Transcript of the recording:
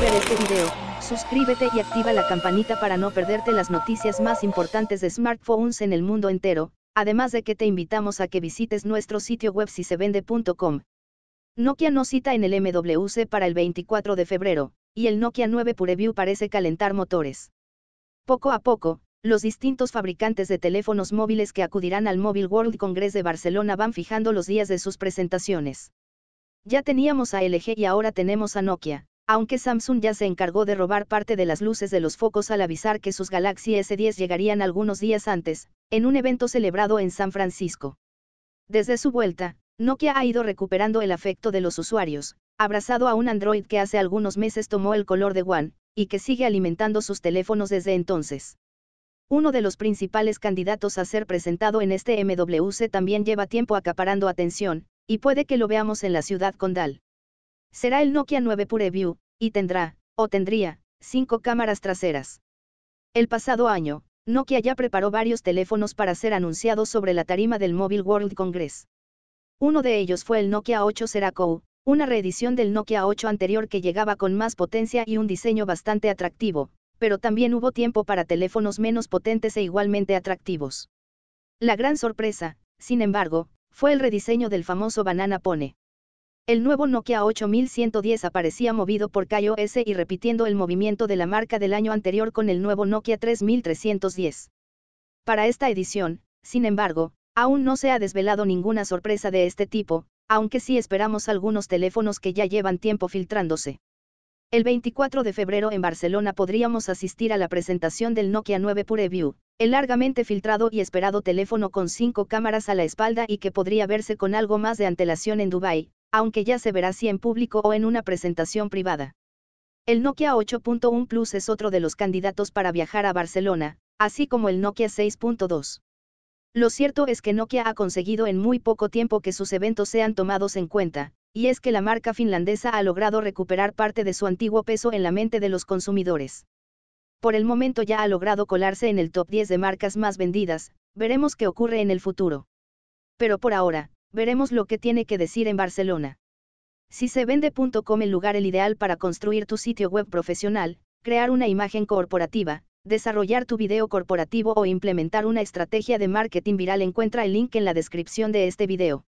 ver este video, suscríbete y activa la campanita para no perderte las noticias más importantes de smartphones en el mundo entero, además de que te invitamos a que visites nuestro sitio web si vende.com. Nokia no cita en el MWC para el 24 de febrero, y el Nokia 9 Pureview parece calentar motores. Poco a poco, los distintos fabricantes de teléfonos móviles que acudirán al Mobile World Congress de Barcelona van fijando los días de sus presentaciones. Ya teníamos a LG y ahora tenemos a Nokia, aunque Samsung ya se encargó de robar parte de las luces de los focos al avisar que sus Galaxy S10 llegarían algunos días antes, en un evento celebrado en San Francisco. Desde su vuelta, Nokia ha ido recuperando el afecto de los usuarios, abrazado a un Android que hace algunos meses tomó el color de One, y que sigue alimentando sus teléfonos desde entonces. Uno de los principales candidatos a ser presentado en este MWC también lleva tiempo acaparando atención, y puede que lo veamos en la ciudad condal. Será el Nokia 9 PureView, y tendrá, o tendría, cinco cámaras traseras. El pasado año, Nokia ya preparó varios teléfonos para ser anunciados sobre la tarima del Mobile World Congress. Uno de ellos fue el Nokia 8 Seraco, una reedición del Nokia 8 anterior que llegaba con más potencia y un diseño bastante atractivo, pero también hubo tiempo para teléfonos menos potentes e igualmente atractivos. La gran sorpresa, sin embargo, fue el rediseño del famoso Banana Pone. El nuevo Nokia 8110 aparecía movido por KaiOS y repitiendo el movimiento de la marca del año anterior con el nuevo Nokia 3310. Para esta edición, sin embargo, aún no se ha desvelado ninguna sorpresa de este tipo, aunque sí esperamos algunos teléfonos que ya llevan tiempo filtrándose. El 24 de febrero en Barcelona podríamos asistir a la presentación del Nokia 9 Pure View, el largamente filtrado y esperado teléfono con cinco cámaras a la espalda y que podría verse con algo más de antelación en Dubai, aunque ya se verá si en público o en una presentación privada. El Nokia 8.1 Plus es otro de los candidatos para viajar a Barcelona, así como el Nokia 6.2. Lo cierto es que Nokia ha conseguido en muy poco tiempo que sus eventos sean tomados en cuenta, y es que la marca finlandesa ha logrado recuperar parte de su antiguo peso en la mente de los consumidores. Por el momento ya ha logrado colarse en el top 10 de marcas más vendidas, veremos qué ocurre en el futuro. Pero por ahora, veremos lo que tiene que decir en Barcelona. Si se vende.com el lugar el ideal para construir tu sitio web profesional, crear una imagen corporativa, desarrollar tu video corporativo o implementar una estrategia de marketing viral encuentra el link en la descripción de este video.